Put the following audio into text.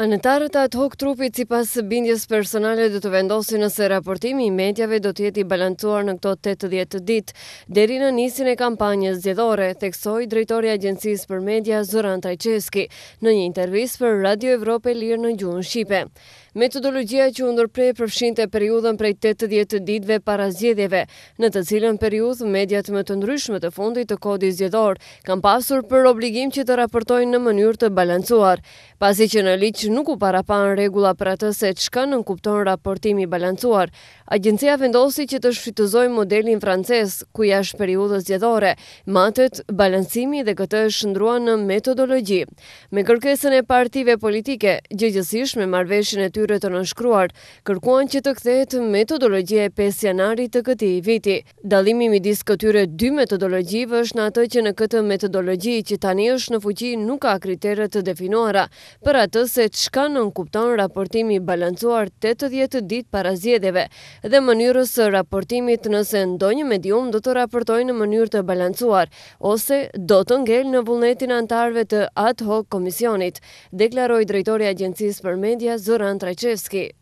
Anëtarët atë hoc trupit si pas bindjes personale dhe të vendosin nëse raportimi i medjave do tjeti balancuar në këto 80 dit. Deri në nisin e kampanjës zjedhore, theksoj drejtori agjensis për media Zoran Tajqeski në një intervjis për Radio Evrope Lirë në Gjuhën Shqipe. Metodologjia që u ndërprer përfshinte periudhën prej 80 ditëve para zgjedhjeve, në të cilën periudhë mediat më të ndryshme të fundit të kodit zgjedhor kanë pasur për obligim që të raportojnë në mënyrë të balancuar, pasi që në liç nuk u parapan rregulla për atë se çka nënkupton raportimi i balancuar. Agjencia vendosi që të shfrytëzojë modelin francez ku jashtë periudhës zgjedhore, matet balancimi dhe këtë e shndruan në metodologji. Me kërkesën e partive politike, gjëgjësisht me marrveshjen e tyre të nënshkruar, kërkuan që të kthehet metodologjia e 5 janarit të këtij viti. Dallimi midis këtyre dy metodologjive është në atë që në këtë metodologji që tani është në fuqi nuk ka kritere të definuara për atë se çka nënkupton raportimi i balancuar 80 ditë para zgjedhjeve dhe mënyrës së raportimit nëse ndonjë medium do të raportojë në mënyrë të balancuar ose do të ngel në vullnetin antarëve të ad hoc komisionit, deklaroi drejtori i agjencisë për media Zoran Речевський.